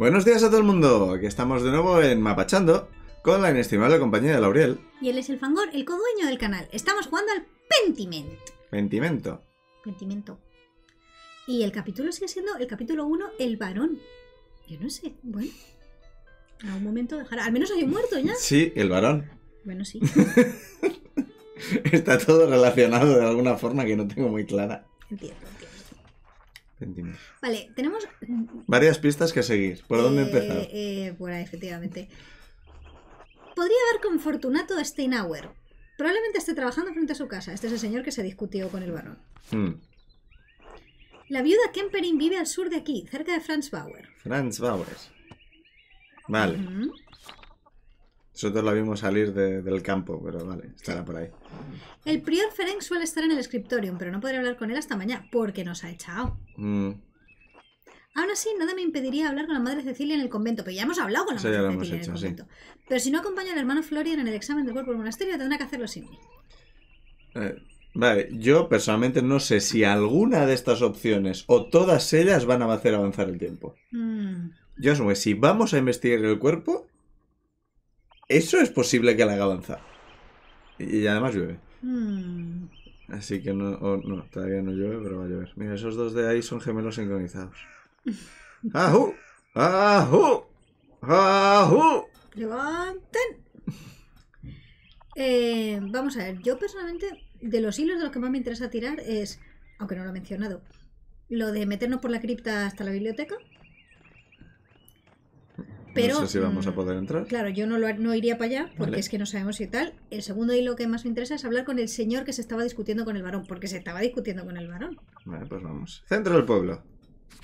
Buenos días a todo el mundo. Aquí estamos de nuevo en Mapachando con la inestimable compañía de Lauriel. Y él es el Fangor, el co-dueño del canal. Estamos jugando al Pentiment. Pentimento. Pentimento. Y el capítulo sigue siendo el capítulo 1, El varón. Yo no sé. Bueno. a un momento dejará. Al menos hay un muerto ya. Sí, el varón. Bueno, sí. Está todo relacionado de alguna forma que no tengo muy clara. Entiendo. Vale, tenemos... Varias pistas que seguir. ¿Por eh, dónde empezar? Eh, ahí, efectivamente. Podría haber con Fortunato Steinauer. Probablemente esté trabajando frente a su casa. Este es el señor que se discutió con el barón. Hmm. La viuda Kemperin vive al sur de aquí, cerca de Franz Bauer. Franz Bauer. Vale. Nosotros la vimos salir del campo, pero vale, estará por ahí. El prior Ferenc suele estar en el escritorium, pero no podré hablar con él hasta mañana, porque nos ha echado. Mm. Aún así, nada me impediría hablar con la madre Cecilia en el convento, pero ya hemos hablado con la madre Cecilia en el convento. Pero si no acompaña al hermano Florian en el examen del cuerpo del monasterio, tendrá que hacerlo sin mí. Eh, vale, yo personalmente no sé si alguna de estas opciones o todas ellas van a hacer avanzar el tiempo. Mm. Yo asumo que si vamos a investigar el cuerpo, eso es posible que la haga avanzar. Y, además llueve. Hmm. Así que no, no, todavía no llueve, pero va a llover. Mira, esos dos de ahí son gemelos sincronizados. ¡Ajú! ¡Ajú! ¡Ajú! ¡Levanten! Eh, vamos a ver, yo personalmente, de los hilos de los que más me interesa tirar es, aunque no lo he mencionado, lo de meternos por la cripta hasta la biblioteca. Pero, si vamos a mm, poder entrar. Claro, yo no, lo, no iría para allá porque es que no sabemos si tal. El segundo hilo que más me interesa es hablar con el señor que se estaba discutiendo con el varón, porque se estaba discutiendo con el varón. Vale, pues vamos. Centro del pueblo.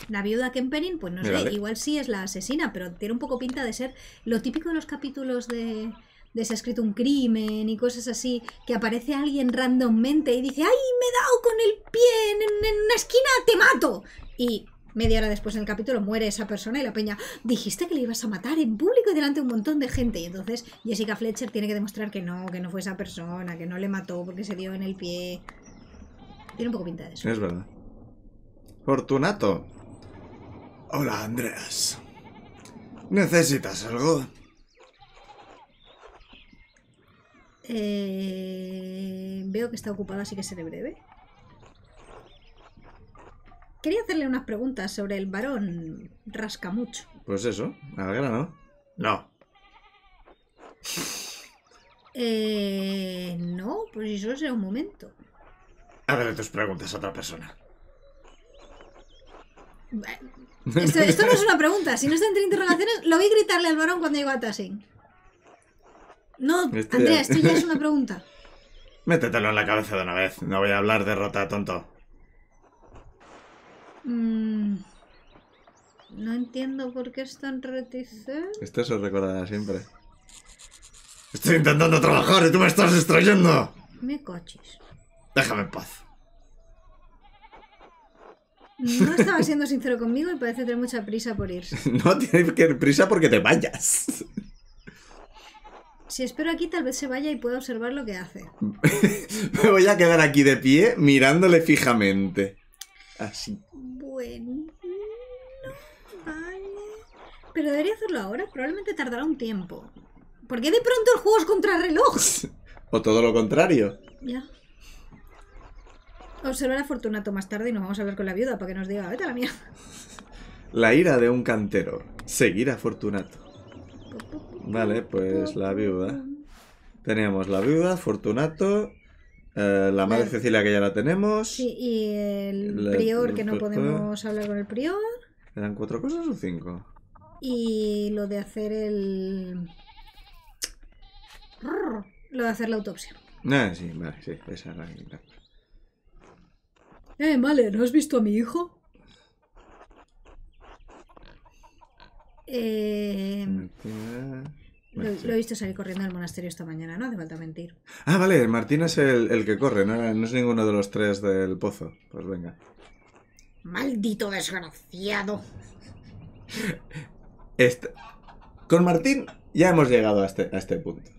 La viuda Kemperin, pues no sé, igual sí es la asesina, pero tiene un poco pinta de ser lo típico de los capítulos de, de se ha escrito un crimen y cosas así, que aparece alguien randommente y dice, ¡ay, me he dado con el pie en, en una esquina, te mato! Y Media hora después en el capítulo muere esa persona y la peña, dijiste que le ibas a matar en público y delante de un montón de gente. Y entonces Jessica Fletcher tiene que demostrar que no, que no fue esa persona, que no le mató porque se dio en el pie. Tiene un poco pinta de eso. Es verdad. Fortunato. Hola, Andreas. ¿Necesitas algo? Eh, veo que está ocupada, así que seré breve. Quería hacerle unas preguntas sobre el varón Rasca mucho Pues eso, al grano. No. Eh, no, pues eso será un momento. Hazle tus preguntas a otra persona. Esto, no es una pregunta. Si no está entre interrogaciones, lo voy a gritarle al varón cuando llegó a Tassin. No, este- Andrea, esto ya es una pregunta. Métetelo en la cabeza de una vez. No voy a hablar de rota, tonto. Mm, no entiendo por qué es tan reticente. Esto se recordará siempre. Estoy intentando trabajar y tú me estás distrayendo. Me coches. Déjame en paz. No estaba siendo sincero conmigo y parece tener mucha prisa por irse. no tienes que ir prisa porque te vayas. Si espero aquí, tal vez se vaya y pueda observar lo que hace. me voy a quedar aquí de pie mirándole fijamente. Así bueno. Vale. Pero debería hacerlo ahora, probablemente tardará un tiempo. ¿Por qué de pronto el juego es reloj? o todo lo contrario. Ya. Observar a Fortunato más tarde y nos vamos a ver con la viuda para que nos diga, vete a la mía. La ira de un cantero. Seguir a Fortunato. Vale, pues la viuda. Tenemos la viuda, Fortunato eh, la madre Cecilia que ya la tenemos. Sí, y el prior, que no podemos hablar con el prior. ¿Eran cuatro cosas o cinco? Y lo de hacer el... Lo de hacer la autopsia. Ah, sí, vale, sí, esa es la que... Eh, vale, ¿no has visto a mi hijo? Eh... Lo, he visto salir corriendo del monasterio esta mañana, no De falta mentir. Ah, vale, Martín es el, que corre, ¿no? no es ninguno de los tres del pozo. Pues venga. Maldito desgraciado. Con Martín ya hemos llegado a este, a este punto.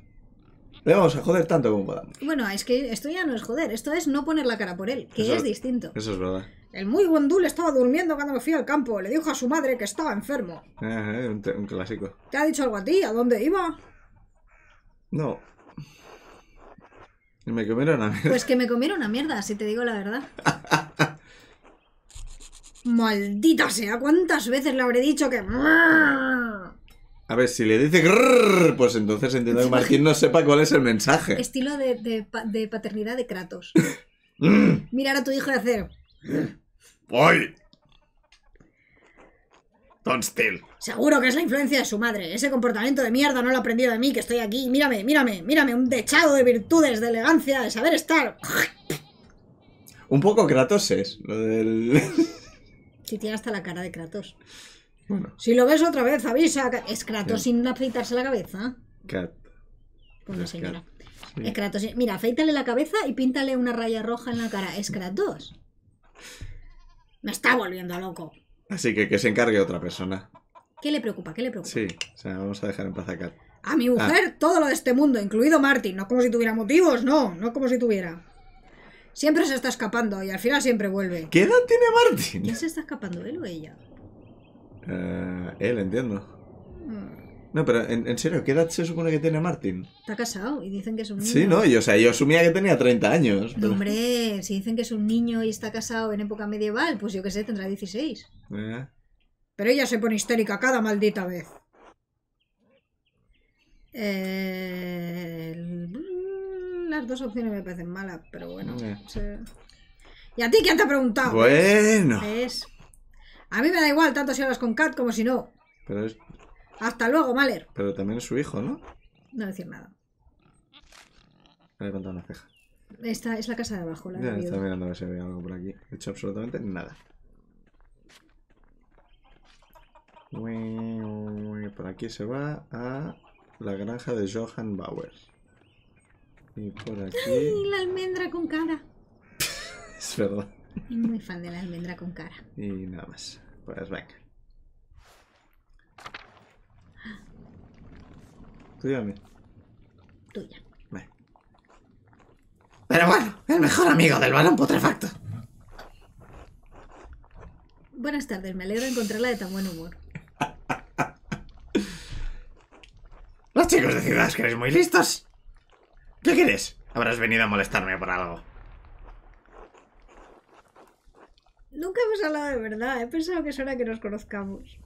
Le vamos a joder tanto como podamos. Bueno, es que esto ya no es joder, esto es no poner la cara por él, que es distinto. Eso es verdad. El muy Gondul estaba durmiendo cuando me fui al campo. Le dijo a su madre que estaba enfermo. un, clásico. ¿Te ha dicho algo a ti? ¿A dónde iba? No. Me comieron a mierda. Pues que me comieron a mierda, si te digo la verdad. Maldita sea, ¿cuántas veces le habré dicho que... A ver, si le dice pues entonces entiendo que Martín no sepa cuál es el mensaje. Estilo de, paternidad de Kratos. Mirar a tu hijo de hacer... ¡Voy! Don Steel. Seguro que es la influencia de su madre. Ese comportamiento de mierda no lo aprendido de mí, que estoy aquí. Mírame, mírame, mírame. Un dechado de virtudes, de elegancia, de saber estar. Un poco Kratos es. Lo del... Si tiene hasta la cara de Kratos. Bueno. Si lo ves otra vez, avisa. Es Kratos sin afeitarse la cabeza. Cat. Pues señora. Kratos. Mira, afeítale la cabeza y píntale una raya roja en la cara. Es Kratos. Me está volviendo loco. Así que que se encargue otra persona. ¿Qué le preocupa? ¿Qué le preocupa? Sí, o sea, vamos a dejar en paz a A mi mujer, ah. todo lo de este mundo, incluido Martin. No como si tuviera motivos, no, no como si tuviera. Siempre se está escapando y al final siempre vuelve. ¿Qué edad tiene Martin? ¿Quién se está escapando, él o ella? Eh, él, entiendo. Mm. No, pero en, serio, ¿qué edad se supone que tiene Martin? Está casado y dicen que es un niño. Sí, no, yo, o sea, yo asumía que tenía 30 años. Hombre, si dicen que es un niño y está casado en época medieval, pues yo qué sé, tendrá 16. Eh. Pero ella se pone histérica cada maldita vez. Eh, las dos opciones me parecen malas, pero bueno. Eh. ¿Y a ti quién te ha preguntado? Bueno. A mí me da igual tanto si hablas con Kat como si no. Pero es... Hasta luego, Maler. Pero también es su hijo, ¿no? No decir nada. Le he levantado una ceja. Esta es la casa de abajo, la ya, está mirando a ver si había algo por aquí. He hecho absolutamente nada. Por aquí se va a la granja de Johann Bauer. Y por aquí... ¡Ay, la almendra con cara! es verdad. Muy fan de la almendra con cara. Y nada más. Pues venga. Tuya o Tuya. Vale. Pero bueno, el mejor amigo del balón putrefacto. Buenas tardes, me alegro de encontrarla de tan buen humor. Los chicos de ciudad que eres muy listos. ¿Qué quieres? Habrás venido a molestarme por algo. Nunca hemos hablado de verdad. He pensado que es hora que nos conozcamos.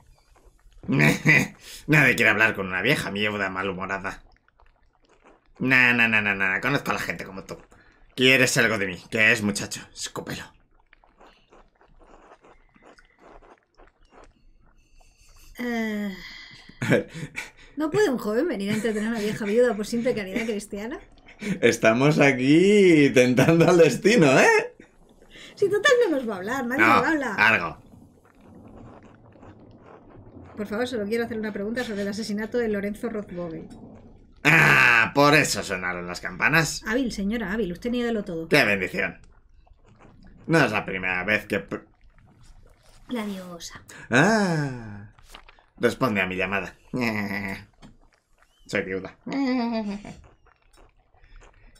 Nadie quiere hablar con una vieja mierda malhumorada. Na na na na conozco a la gente como tú. Quieres algo de mí, ¿qué es, muchacho? Escúpelo. Eh, ¿No puede un joven venir a entretener a una vieja viuda por simple caridad cristiana? Estamos aquí tentando al destino, ¿eh? Si total no nos va a hablar, nadie nos va a hablar. Algo. Por favor, solo quiero hacer una pregunta sobre el asesinato de Lorenzo Rozbove. Ah, por eso sonaron las campanas. Hábil, señora, hábil, usted niédelo todo. ¡Qué bendición! No es la primera vez que... La diosa. Ah. Responde a mi llamada. Soy viuda.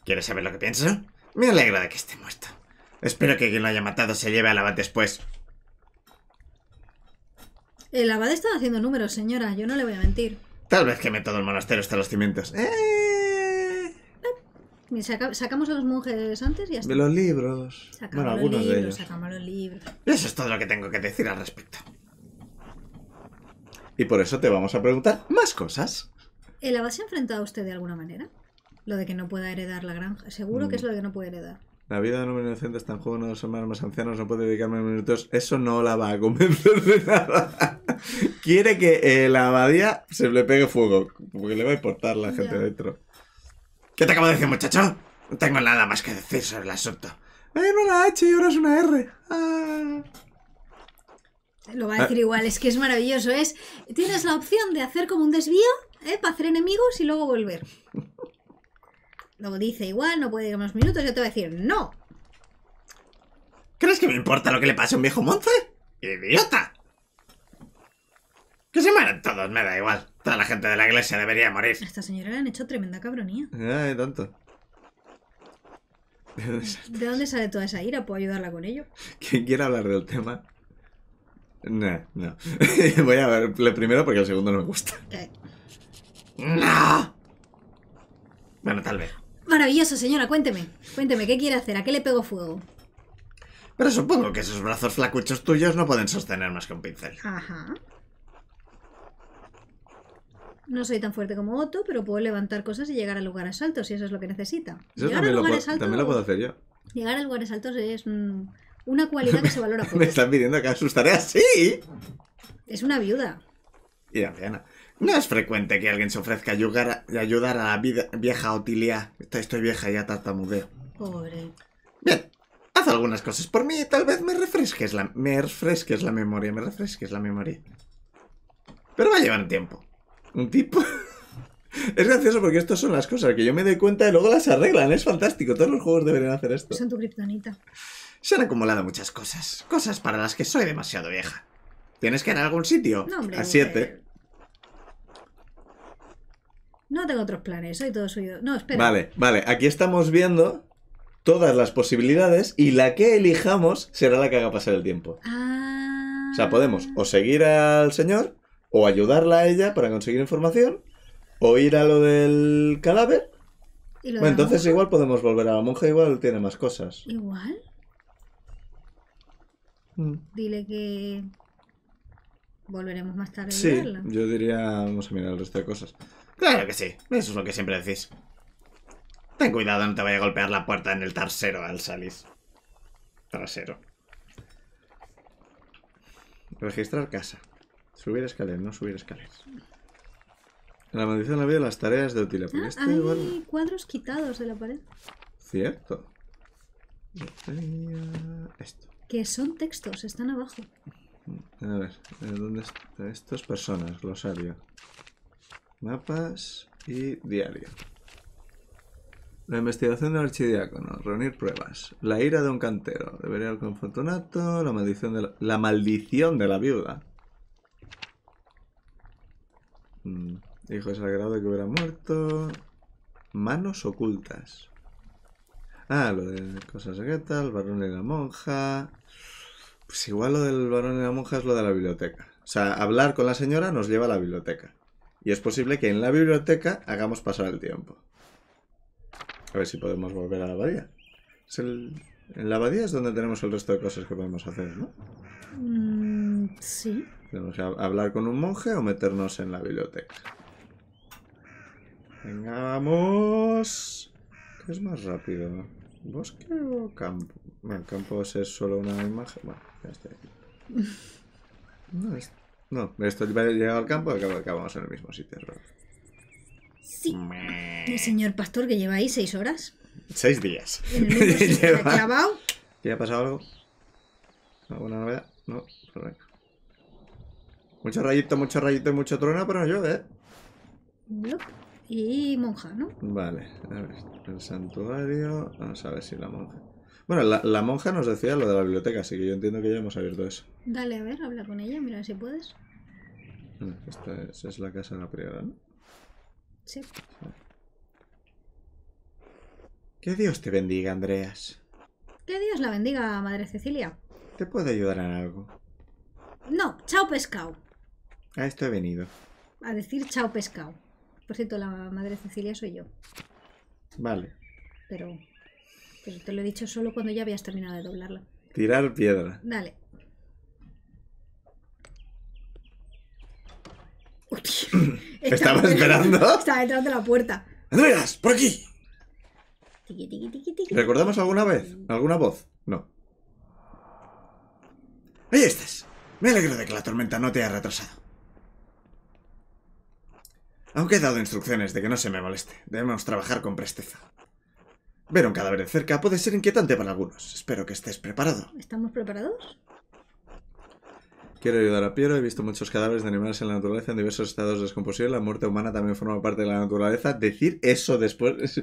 ¿Quieres saber lo que pienso? Me alegra de que esté muerto. Espero que quien lo haya matado se lleve a la después. El abad estaba haciendo números, señora, yo no le voy a mentir. Tal vez que meto el monasterio hasta los cimientos. ¡Eh! sacamos a los monjes antes y ya De los libros. Sacamos bueno, algunos de ellos. los libros. Eso es todo lo que tengo que decir al respecto. Y por eso te vamos a preguntar más cosas. ¿El abad se ha enfrentado a usted de alguna manera? Lo de que no pueda heredar la granja. Seguro que mm. es lo de que no puede heredar. La vida de un inocente está en juego, uno hermanos más ancianos no puede dedicarme minutos. Eso no la va a convencer de nada. Quiere que eh, la abadía se le pegue fuego, porque le va a importar la gente dentro. ¿Qué te acabo de decir, muchacho? No tengo nada más que decir sobre el asunto. una eh, H y ahora es una R. Ah. Lo va a decir ah. igual, es que es maravilloso. Es, tienes la opción de hacer como un desvío, eh, para hacer enemigos y luego volver lo dice igual, no puede ir más minutos, yo te voy a decir no. ¿Crees que me importa lo que le pase a un viejo monce? ¡Idiota! Que se mueran todos, me da igual. Toda la gente de la iglesia debería morir. A esta señora le han hecho tremenda cabronía. Ay, tanto. ¿De dónde sale toda esa ira? ¿Puedo ayudarla con ello? ¿Quién quiere hablar del tema? No, no. Voy a ver el primero porque el segundo no me gusta. Eh. ¡No! Bueno, tal vez. Maravilloso, señora, cuénteme. Cuénteme, ¿qué quiere hacer? ¿A qué le pego fuego? Pero supongo que esos brazos flacuchos tuyos no pueden sostener más que un pincel. Ajá. No soy tan fuerte como Otto, pero puedo levantar cosas y llegar a lugares altos, si eso es lo que necesita. llegar también, a lo altos, también lo puedo hacer yo. Llegar a lugares altos es una cualidad que se valora poco. Me están pidiendo que asustaré así. Es una viuda. Y anciana. No es frecuente que alguien se ofrezca a ayudar, a, la vieja Otilia. Estoy vieja y ya tartamudeo. Pobre. Bien, haz algunas cosas por mí y tal vez me refresques la, me refresques la memoria, me refresques la memoria. Pero va a llevar tiempo. Un tipo... Es gracioso porque estas son las cosas que yo me doy cuenta y luego las arreglan. Es fantástico. Todos los juegos deberían hacer esto. Son tu Se han acumulado muchas cosas. Cosas para las que soy demasiado vieja. ¿Tienes que ir a algún sitio? No, hombre, a siete. No tengo otros planes, soy todo suyo. No, espera. Vale, vale, aquí estamos viendo todas las posibilidades y la que elijamos será la que haga pasar el tiempo. Ah. O sea, ah. podemos o seguir al señor o ayudarla a ella para conseguir información o ir a lo del cadáver. bueno, entonces igual podemos volver a la monja, igual tiene más cosas. ¿Igual? Mm. Dile que volveremos más tarde. Sí, yo diría, vamos a mirar el resto de cosas. Claro que sí, eso es lo que siempre decís. Ten cuidado, no te voy a golpear la puerta en el tarsero al salir. Trasero. Registrar casa. Subir escaleras, no subir escaleras. La maldición de la vida las tareas de utilidad ah, hay cuadros quitados de la pared. Cierto. Esto. Que son textos, están abajo. A ver, ¿dónde están? Estas personas, glosario. Mapas y diario. La investigación del archidiácono, reunir pruebas. La ira de un cantero, debería con Fortunato, la maldición de la, maldición de la viuda. Mm, hijo sagrado que hubiera muerto. Manos ocultas. Ah, lo de cosas secretas, el varón y la monja. Pues igual lo del varón y la monja es lo de la biblioteca. O sea, hablar con la señora nos lleva a la biblioteca. Y es posible que en la biblioteca hagamos pasar el tiempo. A ver si podemos volver a la abadía. En la abadía es donde tenemos el resto de cosas que podemos hacer, ¿no? Mm, sí. Tenemos que hablar con un monje o meternos en la biblioteca. Venga, vamos. ¿Qué es más rápido? ¿Bosque o campo? Bueno, campo es solo una imagen. Bueno, ya estoy aquí. No, está. No, esto llega al campo y acabamos en el mismo sitio, Sí. El señor pastor que lleva ahí seis horas. Seis días. ¿Qué ha pasado algo? ¿Alguna novedad? No, correcto. Pues mucho rayito, mucho rayito y mucho trueno, pero no ¿eh? llueve, Y monja, ¿no? Vale, a ver. El santuario. Vamos a ver si la monja. Bueno, la, monja nos decía lo de la biblioteca, así que yo entiendo que ya hemos abierto eso. Dale, a ver, habla con ella, mira si puedes. esta es, la casa de la priora, ¿no? Sí. Que Dios te bendiga, Andreas. Que Dios la bendiga, Madre Cecilia. ¿Te puedo ayudar en algo? No, chao pescado. A esto he venido. A decir chao pescado. Por cierto, la Madre Cecilia soy yo. Vale. Pero pero te lo he dicho solo cuando ya habías terminado de doblarla. Tirar piedra. Dale. Estaba esperando. Estaba detrás de la puerta. ¡Andreas! ¡Por aquí! ¿Recordamos alguna vez? ¿Alguna voz? No. ¡Ahí estás! Me alegro de que la tormenta no te haya retrasado. Aunque he dado instrucciones de que no se me moleste, debemos trabajar con presteza. Ver un cadáver cerca puede ser inquietante para algunos. Espero que estés preparado. ¿Estamos preparados? Quiero ayudar a Piero. He visto muchos cadáveres de animales en la naturaleza en diversos estados de descomposición. La muerte humana también forma parte de la naturaleza. Decir eso después.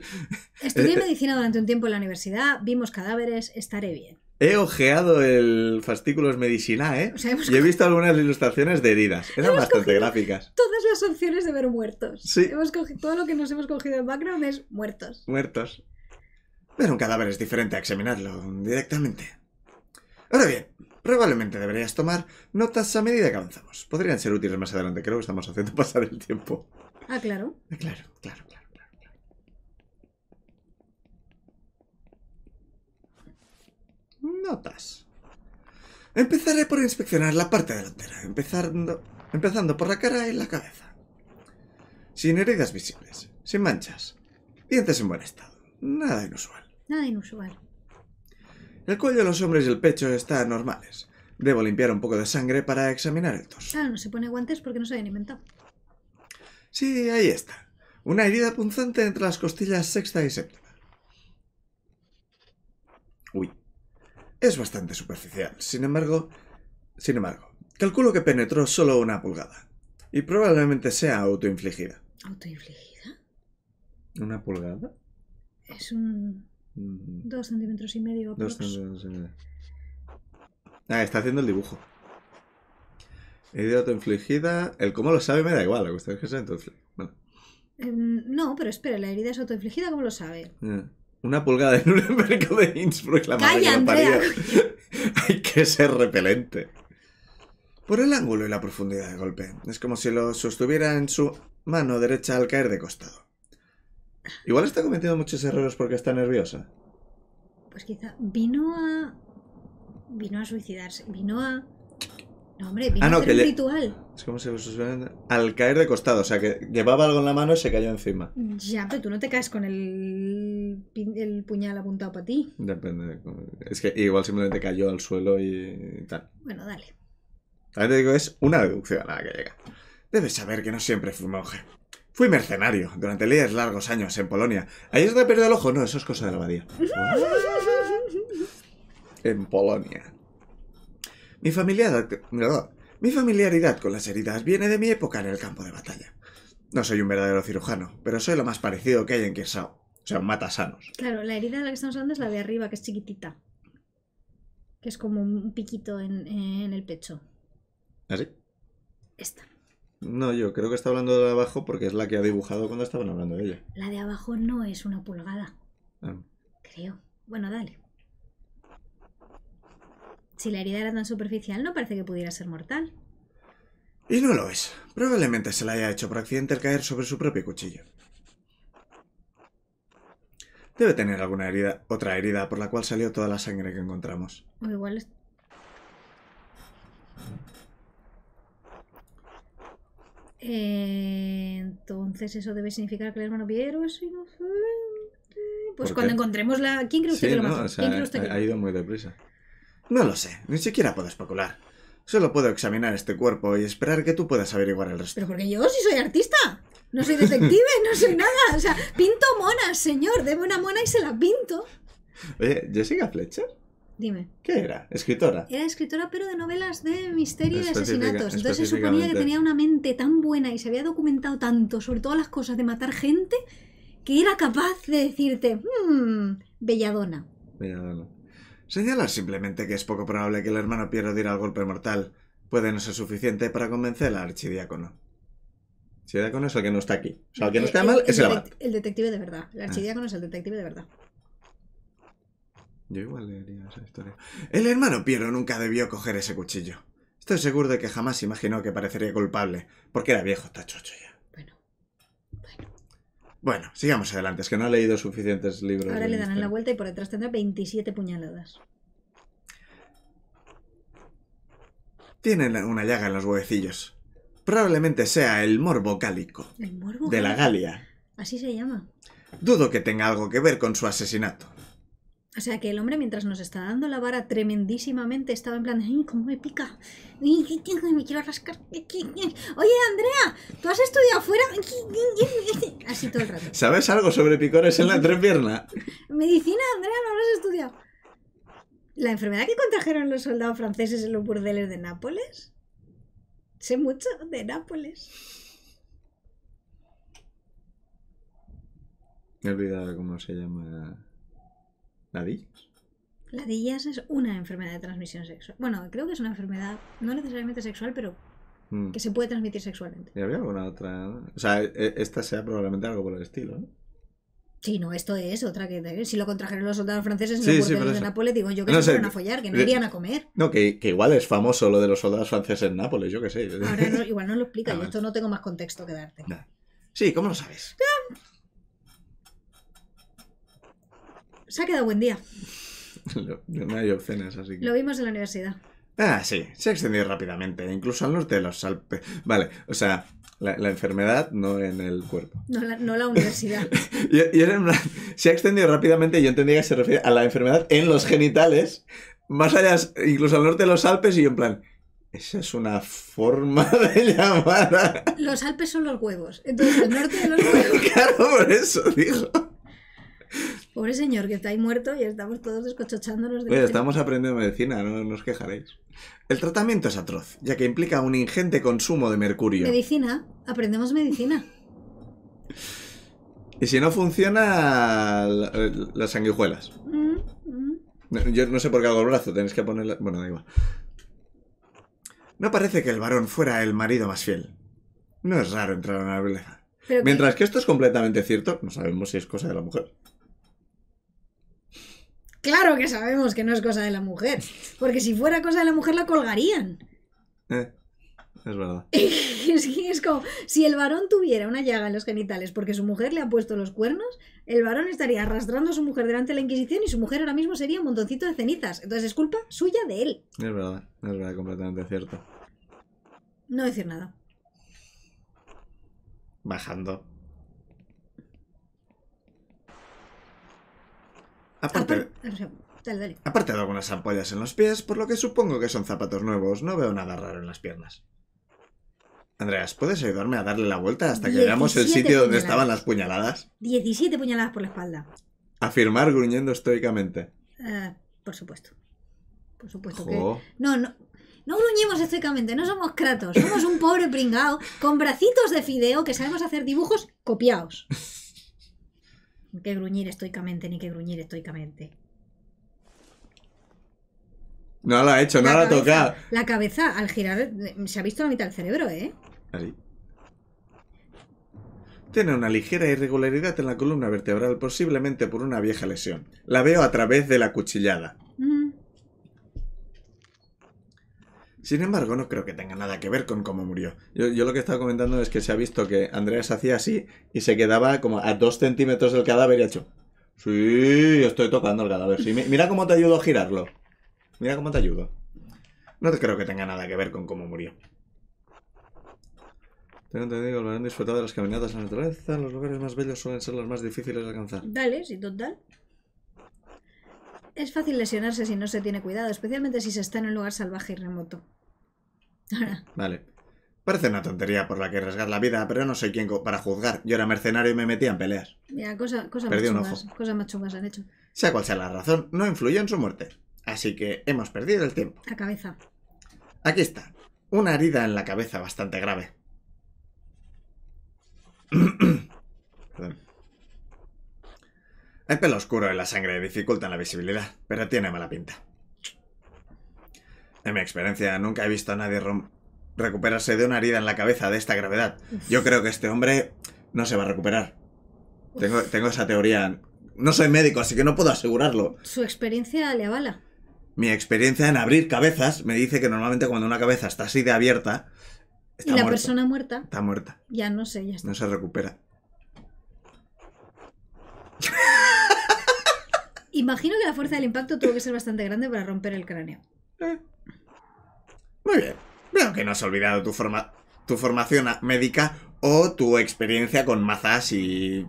Estudié medicina durante un tiempo en la universidad. Vimos cadáveres. Estaré bien. He ojeado el es medicina, ¿eh? y he visto algunas ilustraciones de heridas. Eran bastante gráficas. Todas las opciones de ver muertos. todo lo que nos hemos cogido en background es muertos. Muertos. Pero un cadáver es diferente a examinarlo directamente. Ahora bien, probablemente deberías tomar notas a medida que avanzamos. Podrían ser útiles más adelante, creo que estamos haciendo pasar el tiempo. Ah, ah claro. Claro, claro, claro. Notas. Empezaré por inspeccionar la parte delantera, empezando, empezando por la cara y la cabeza. Sin heridas visibles, sin manchas, dientes en buen estado, nada inusual. Nada inusual. El cuello, de los hombres y el pecho están normales. Debo limpiar un poco de sangre para examinar el torso. Claro, no se pone guantes porque no se ha inventado. Sí, ahí está. Una herida punzante entre las costillas sexta y séptima. Uy. Es bastante superficial. Sin embargo, sin embargo, calculo que penetró solo una pulgada. Y probablemente sea autoinfligida. ¿Autoinfligida? ¿Una pulgada? Es un Dos centímetros y medio. Ah, está haciendo el dibujo. Herida autoinfligida. El cómo lo sabe me da igual, em, no, pero espera, la herida es autoinfligida, ¿cómo lo sabe? Una pulgada en un de Innsbruck, la madre Hay que ser repelente. Por el ángulo y la profundidad De golpe. Es como si lo sostuviera en su mano derecha al caer de costado. Igual está cometiendo muchos errores porque está nerviosa. Pues quizá vino a. Vino a suicidarse. Vino a. No, hombre, vino ah, a hacer un ritual. Es como si Al caer de costado, o sea, que llevaba algo en la mano y se cayó encima. Ya, pero tú no te caes con el, el puñal apuntado para ti. Depende. Es que igual simplemente cayó al suelo y tal. Bueno, dale. También te digo, es una deducción a la que llega. Debes saber que no siempre fui monje. Fui mercenario durante leyes largos años en Polonia. ¿Ahí es donde perdido el ojo? No, eso es cosa de la abadía. en Polonia. Mi familiaridad, mi familiaridad con las heridas viene de mi época en el campo de batalla. No soy un verdadero cirujano, pero soy lo más parecido que hay en Kirsao. O sea, mata sanos. Claro, la herida de la que estamos hablando es la de arriba, que es chiquitita. Que es como un piquito en, el pecho. ¿Así? ¿Ah, Esta. No, yo creo que está hablando de la de abajo porque es la que ha dibujado cuando estaban hablando de ella. La de abajo no es una pulgada. Ah. Creo. Bueno, dale. Si la herida era tan superficial, no parece que pudiera ser mortal. Y no lo es. Probablemente se la haya hecho por accidente al caer sobre su propio cuchillo. Debe tener alguna herida, otra herida por la cual salió toda la sangre que encontramos. O igual Eh, entonces eso debe significar que el hermano Piero Pues cuando encontremos la... ¿Quién cree usted que lo mató? ha, ido muy deprisa. No lo sé, ni siquiera puedo especular. Solo puedo examinar este cuerpo y esperar que tú puedas averiguar el resto. Pero porque yo sí soy artista. No soy detective, no soy nada. O sea, pinto monas, señor. Deme una mona y se la pinto. Oye, ¿Jessica Fletcher? Dime. ¿Qué era? ¿Escritora? Era escritora, pero de novelas de misterio y asesinatos. Entonces se suponía que tenía una mente tan buena y se había documentado tanto sobre todas las cosas de matar gente que era capaz de decirte, mmm, belladona. Belladona. Señala simplemente que es poco probable que el hermano Piero diera el golpe mortal. Puede no ser suficiente para convencer al archidiácono. Archidiácono es el que no está aquí. O sea, el que no eh, está mal es el abad. El detective de verdad. El ah. archidiácono es el detective de verdad. Yo igual leería esa historia. El hermano Piero nunca debió coger ese cuchillo. Estoy seguro de que jamás imaginó que parecería culpable, porque era viejo, está chocho ya. Bueno, bueno. Bueno, sigamos adelante, es que no ha leído suficientes libros. Ahora le dan la vuelta y por detrás tendrá 27 puñaladas. Tienen una llaga en los huevecillos. Probablemente sea el morbo cálico. ¿El morbo? De la Galia. Así se llama. Dudo que tenga algo que ver con su asesinato. O sea que el hombre mientras nos está dando la vara tremendísimamente estaba en plan, ¡ay, cómo me pica! me quiero rascar! ¡Oye, Andrea! ¿Tú has estudiado fuera? Así todo el rato. ¿Sabes algo sobre picores en la entrepierna? Medicina, Andrea, no lo has estudiado. ¿La enfermedad que contrajeron los soldados franceses en los burdeles de Nápoles? Sé mucho de Nápoles. Me he olvidado cómo se llama ¿La Ladillas es una enfermedad de transmisión sexual. Bueno, creo que es una enfermedad, no necesariamente sexual, pero hmm. que se puede transmitir sexualmente. ¿Y había alguna otra? O sea, e, esta sea probablemente algo por el estilo, ¿no? Sí, no, esto es otra que si lo contrajeron los soldados franceses en Nápoles, digo yo que no se fueron a follar, que no irían a comer. No, que, igual es famoso lo de los soldados franceses en Nápoles, yo que sé. Ahora igual no lo explica, ah, yo esto no tengo más contexto que darte. Sí, ¿cómo lo sabes? Ah, Se ha quedado buen día. Lo, no hay así Lo vimos en la universidad. Ah, sí, se ha extendido rápidamente, incluso al norte de los Alpes. Vale, o sea, la, enfermedad no en el cuerpo. No la, universidad. y se ha extendido rápidamente, yo entendía que se refiere a la enfermedad en los genitales, más allá, incluso al norte de los Alpes, y en plan, esa es una forma de llamar Los Alpes son los huevos, entonces el norte de los huevos. claro, por eso, dijo Pobre señor, que está ahí muerto y estamos todos descochochándonos. De Oye, estamos aprendiendo medicina, no nos quejaréis. El tratamiento es atroz, ya que implica un ingente consumo de mercurio. Medicina, aprendemos medicina. Y si no funciona, las sanguijuelas. Mm, mm. yo no sé por qué hago el brazo, tenéis que ponerla... Bueno, da igual. No parece que el varón fuera el marido más fiel. No es raro entrar a la belleza. Mientras que esto es completamente cierto, no sabemos si es cosa de la mujer claro que sabemos que no es cosa de la mujer. Porque si fuera cosa de la mujer la colgarían. Eh, es verdad. es, es como, si el varón tuviera una llaga en los genitales porque su mujer le ha puesto los cuernos, el varón estaría arrastrando a su mujer delante de la Inquisición y su mujer ahora mismo sería un montoncito de cenizas. Entonces es culpa suya de él. Es verdad, es verdad, completamente cierto. No decir nada. Bajando. Aparte, de algunas ampollas en los pies, por lo que supongo que son zapatos nuevos, no veo nada raro en las piernas. Andreas, ¿puedes ayudarme a darle la vuelta hasta que veamos el sitio donde estaban las puñaladas? 17 puñaladas por la espalda. Afirmar gruñendo estoicamente. Ah, por supuesto. Por supuesto que. No, no. No gruñimos estoicamente, no somos Kratos, somos un pobre pringao con bracitos de fideo que sabemos hacer dibujos copiados. Ni que gruñir estoicamente, ni que gruñir estoicamente. No la ha hecho, no la, ha tocado. La cabeza, al girar, se ha visto la mitad del cerebro, ¿eh? Tiene una ligera irregularidad en la columna vertebral, posiblemente por una vieja lesión. La veo a través de la cuchillada. Sin embargo, no creo que tenga nada que ver con cómo murió. Yo, lo que estaba comentando es que se ha visto que se hacía así y se quedaba como a dos centímetros del cadáver y ha hecho. Sí, estoy tocando el cadáver. mira cómo te ayudo a girarlo. Mira cómo te ayudo. No creo que tenga nada que ver con cómo murió. Tengo entendido que han disfrutado de las caminatas en la naturaleza. Los lugares más bellos suelen ser los más difíciles de alcanzar. Dale, sí, total. Es fácil lesionarse si no se tiene cuidado, especialmente si se está en un lugar salvaje y remoto. Vale. Parece una tontería por la que arriesgar la vida, pero no soy quien para juzgar. Yo era mercenario y me metía en peleas. Mira, cosa más, han hecho. Sea cual sea la razón, no influyó en su muerte. Así que hemos perdido el tiempo. La cabeza. Aquí está. Una herida en la cabeza bastante grave. Perdón. El pelo oscuro en la sangre dificulta la visibilidad, pero tiene mala pinta mi experiencia, nunca he visto a nadie recuperarse de una herida en la cabeza de esta gravedad. Yo creo que este hombre no se va a recuperar. Tengo, esa teoría. No soy médico, así que no puedo asegurarlo. Su experiencia le avala. Mi experiencia en abrir cabezas me dice que normalmente cuando una cabeza está así de abierta... Está y la persona muerta... Está muerta. Ya no sé, ya No se recupera. Imagino que la fuerza del impacto tuvo que ser bastante grande para romper el cráneo. Eh. Muy bien. Veo que no has olvidado tu, forma tu formación médica o tu experiencia con mazas y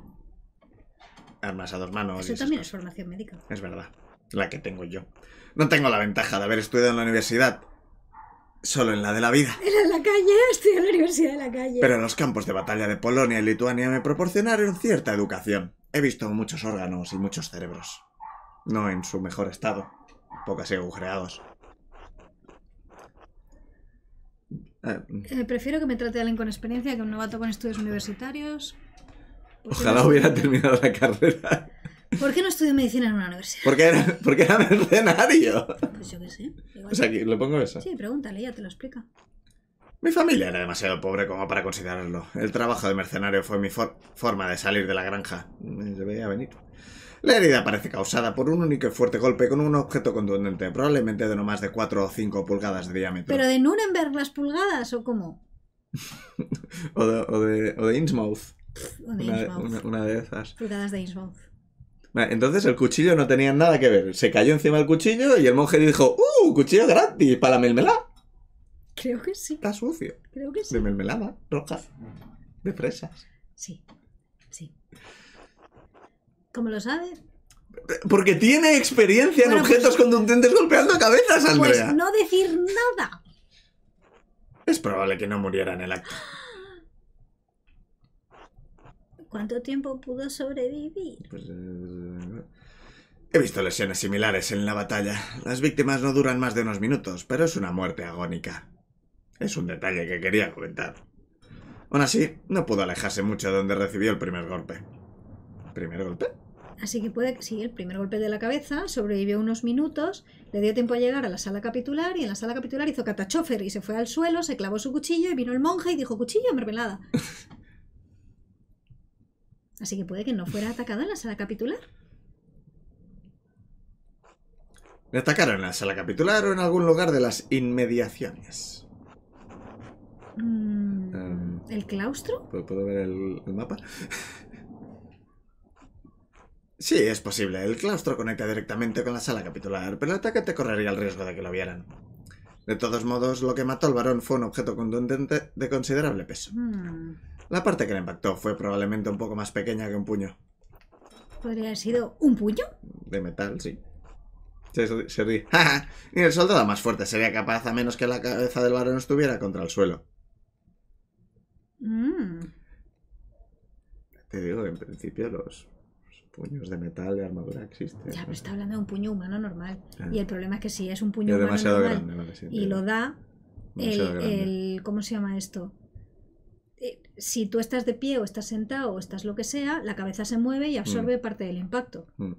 armas a dos manos. Eso también es formación médica. Es verdad, la que tengo yo. No tengo la ventaja de haber estudiado en la universidad, solo en la de la vida. Era en la calle, estoy en la universidad de la calle. Pero en los campos de batalla de Polonia y Lituania me proporcionaron cierta educación. He visto muchos órganos y muchos cerebros. No en su mejor estado, pocas y agujereados. Ah, eh, prefiero que me trate alguien con experiencia que un novato con estudios universitarios. Pues Ojalá hubiera terminado la carrera. ¿Por qué no estudió medicina en una universidad? Porque era, era mercenario. Pues yo qué sé. O sea, ¿le pongo eso? Sí, pregúntale, ya te lo explica. Mi familia era demasiado pobre como para considerarlo. El trabajo de mercenario fue mi forma de salir de la granja. Me mm, veía venir. La herida parece causada por un único y fuerte golpe con un objeto contundente, probablemente de no más de 4 o 5 pulgadas de diámetro. ¿Pero de Nuremberg las pulgadas o cómo? o, de, o, Innsmouth. una, de esas. Pulgadas de Innsmouth. entonces el cuchillo no tenía nada que ver. Se cayó encima el cuchillo y el monje dijo, ¡Uh! Cuchillo gratis para la mermelada. Creo que sí. Está sucio. Creo que sí. De mermelada, roja. De fresas. Sí, sí. ¿Cómo lo sabes? Porque tiene experiencia en pues objetos contundentes golpeando cabezas, pues Andrea. Pues no decir nada. Es probable que no muriera en el acto. ¿Cuánto tiempo pudo sobrevivir? Pues, eh, he visto lesiones similares en la batalla. Las víctimas no duran más de unos minutos, pero es una muerte agónica. Es un detalle que quería comentar. Aún así, no pudo alejarse mucho de donde recibió el primer golpe primer golpe? Así que puede que sí, el primer golpe de la cabeza, sobrevivió unos minutos, le dio tiempo a llegar a la sala capitular y en la sala capitular hizo catachofer y se fue al suelo, se clavó su cuchillo y vino el monje y dijo cuchillo, mermelada. Así que puede que no fuera atacado en la sala capitular. Le atacaron en la sala capitular o en algún lugar de las inmediaciones. Mm, em, ¿El claustro? ¿Puedo, ver el mapa? Sí, es posible. El claustro conecta directamente con la sala capitular, pero el ataque te correría el riesgo de que lo vieran. De todos modos, lo que mató al varón fue un objeto contundente de considerable peso. Hmm. La parte que le impactó fue probablemente un poco más pequeña que un puño. ¿Podría haber sido un puño? De metal, sí. Se, ríe. Ni el soldado más fuerte sería capaz a menos que la cabeza del varón estuviera contra el suelo. Hmm. Te digo que en principio los puños de metal de armadura existen. Ya, pero está hablando de un puño humano normal. Y el problema es que si es un puño humano normal y lo da, el, ¿cómo se llama esto? Eh, si tú estás de pie o estás sentado o estás lo que sea, la cabeza se mueve y absorbe mm. parte del impacto. Mm.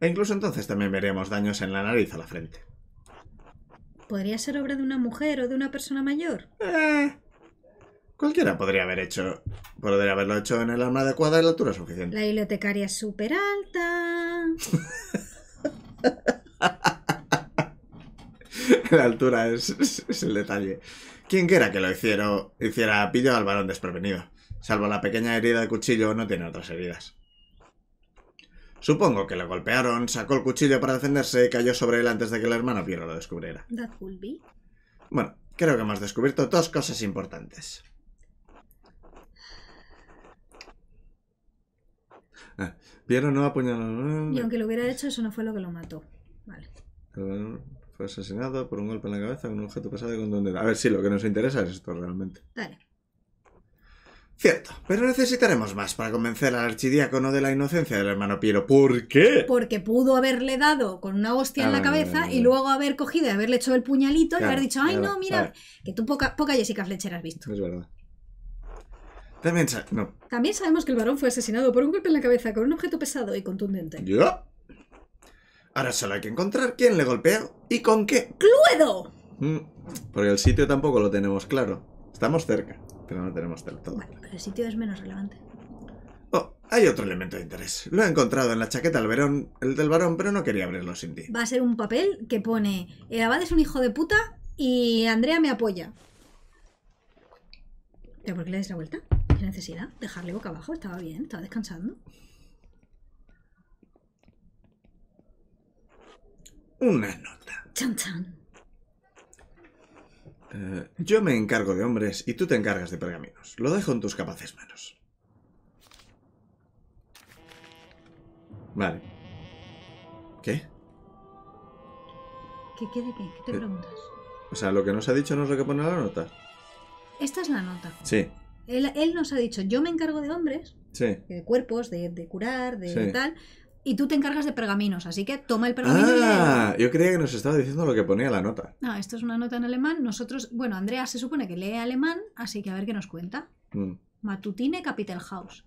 E incluso entonces también veremos daños en la nariz o la frente. ¿Podría ser obra de una mujer o de una persona mayor? Eh, Cualquiera podría haber hecho, podría haberlo hecho en el arma adecuada y la altura suficiente. La bibliotecaria es súper alta. la altura es, el detalle. Quien quiera que lo hiciera, hiciera pillo al varón desprevenido. Salvo la pequeña herida de cuchillo, no tiene otras heridas. Supongo que lo golpearon, sacó el cuchillo para defenderse y cayó sobre él antes de que la hermana Piero lo descubriera. Bueno, creo que hemos descubierto dos cosas importantes. Piero no apuñaló. Y aunque lo hubiera hecho, eso no fue lo que lo mató. Vale. Fue asesinado por un golpe en la cabeza con un objeto pesado y con donde. A ver, sí, lo que nos interesa es esto realmente. Dale. Cierto, pero necesitaremos más para convencer al archidiácono de la inocencia del hermano Piero. ¿Por qué? Porque pudo haberle dado con una hostia en la ah, cabeza y luego haber cogido y haberle hecho el puñalito y haber dicho, ay no, mira, que tú poca, poca Jessica Fletcher has visto. Es verdad. También, sabemos que el varón fue asesinado por un golpe en la cabeza con un objeto pesado y contundente. Ahora solo hay que encontrar quién le golpeó y con qué. ¡Cluedo! Mm, porque el sitio tampoco lo tenemos claro. Estamos cerca, pero no tenemos del todo. Bueno, el sitio es menos relevante. Oh, hay otro elemento de interés. Lo he encontrado en la chaqueta del verón, el del varón, pero no quería abrirlo sin ti. Va a ser un papel que pone el abad es un hijo de puta y Andrea me apoya. por qué le das la vuelta? necesidad? Dejarle boca abajo, estaba bien, estaba descansando. Una nota. Chan, eh, yo me encargo de hombres y tú te encargas de pergaminos. Lo dejo en tus capaces manos. Vale. ¿Qué? ¿Qué, quiere de qué? ¿Qué te eh, preguntas? O sea, lo que nos ha dicho no es lo que pone la nota. Esta es la nota. Sí. Él, nos ha dicho, yo me encargo de hombres, de cuerpos, de, curar, de tal, y tú te encargas de pergaminos, así que toma el pergamino. Ah, yo creía que nos estaba diciendo lo que ponía la nota. No, esto es una nota en alemán. Nosotros, bueno, Andrea se supone que lee alemán, así que a ver qué nos cuenta. Mm. Matutine Capital House.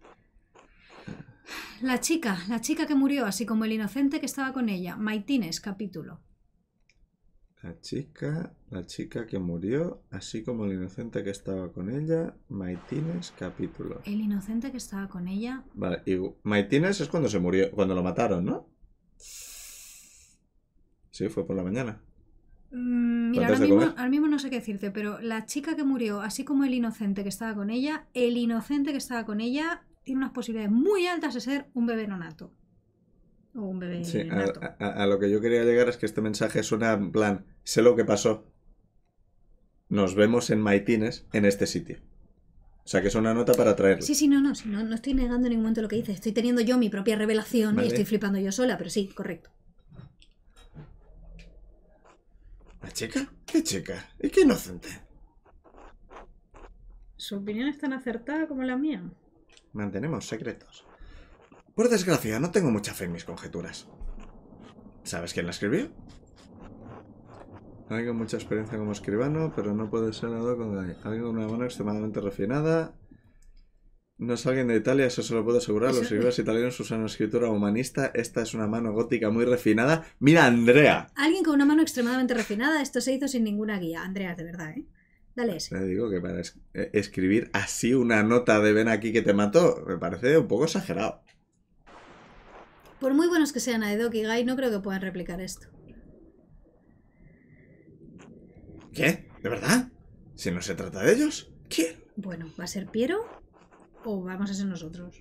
La chica, la chica que murió, así como el inocente que estaba con ella. Maitines, capítulo. La chica, la chica que murió, así como el inocente que estaba con ella, Maitines, capítulo. El inocente que estaba con ella. Vale, y Maitines es cuando se murió, cuando lo mataron, ¿no? Sí, fue por la mañana. Mm, mira, ahora mismo, ahora mismo, no sé qué decirte, pero la chica que murió, así como el inocente que estaba con ella, el inocente que estaba con ella tiene unas posibilidades muy altas de ser un bebé nonato o un bebé. Sí, A, lo que yo quería llegar es que este mensaje suena en plan, sé lo que pasó. Nos vemos en Maitines en este sitio. O sea, que es una nota para traerlo. Sí, sí, no, no, no, estoy negando en ningún momento lo que dices. Estoy teniendo yo mi propia revelación y estoy flipando yo sola, pero sí, correcto. ¿La chica? ¿Qué chica? ¿Y qué inocente? Su opinión es tan acertada como la mía. Mantenemos secretos. Por desgracia, no tengo mucha fe en mis conjeturas. ¿Sabes quién la escribió? Tengo mucha experiencia como escribano, pero no puede ser nada con Alguien con una mano extremadamente refinada. No es alguien de Italia, eso se lo puedo asegurar. Los escribas italianos usan una escritura humanista. Esta es una mano gótica muy refinada. ¡Mira, Andrea! Alguien con una mano extremadamente refinada. Esto se hizo sin ninguna guía, Andrea, de verdad, ¿eh? Dale ese. Le digo que para eh, escribir así una nota de ven aquí que te mató, me parece un poco exagerado. Por muy buenos que sean Aedok y Gai, no creo que puedan replicar esto. ¿Qué? ¿De verdad? Si no se trata de ellos, ¿quién? Bueno, ¿va a ser Piero o vamos a ser nosotros?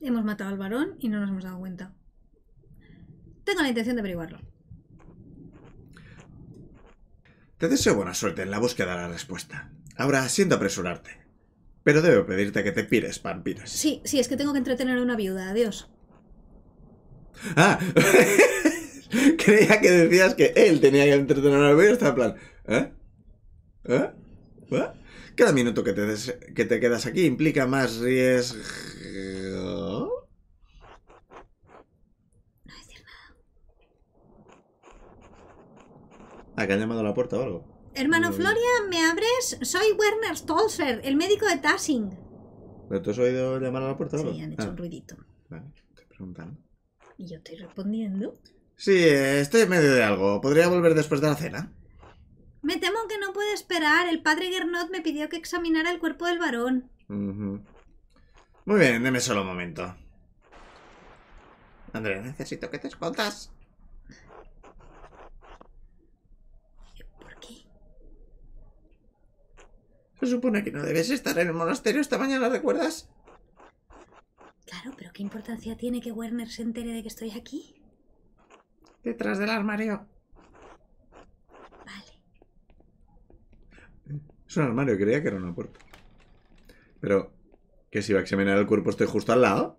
Hemos matado al varón y no nos hemos dado cuenta. Tengo la intención de averiguarlo. Te deseo buena suerte en la búsqueda de la respuesta. Ahora siento apresurarte. Pero debo pedirte que te pires, vampiros. Sí, sí, es que tengo que entretener a una viuda. Adiós. Ah, creía que decías que él tenía que entretener a una viuda. Está en plan, ¿eh? ¿Eh? ¿Eh? Cada minuto que te, que te quedas aquí implica más riesgo. No decir nada. Ah, han llamado a la puerta o algo? Hermano Florian, ¿me abres? Soy Werner Stolzer, el médico de Tassing. ¿Pero tú has oído llamar a la puerta? Sí, han hecho ah. un ruidito. Vale, te preguntan. Y yo estoy respondiendo. Sí, estoy en medio de algo. ¿Podría volver después de la cena? Me temo que no puede esperar. El padre Gernot me pidió que examinara el cuerpo del varón. Muy bien, deme solo un momento. André, necesito que te escondas. Se supone que no debes estar en el monasterio esta mañana, ¿recuerdas? Claro, pero ¿qué importancia tiene que Werner se entere de que estoy aquí? Detrás del armario. Vale. Es un armario, creía que era una puerta. Pero, ¿que si va a examinar el cuerpo estoy justo al lado?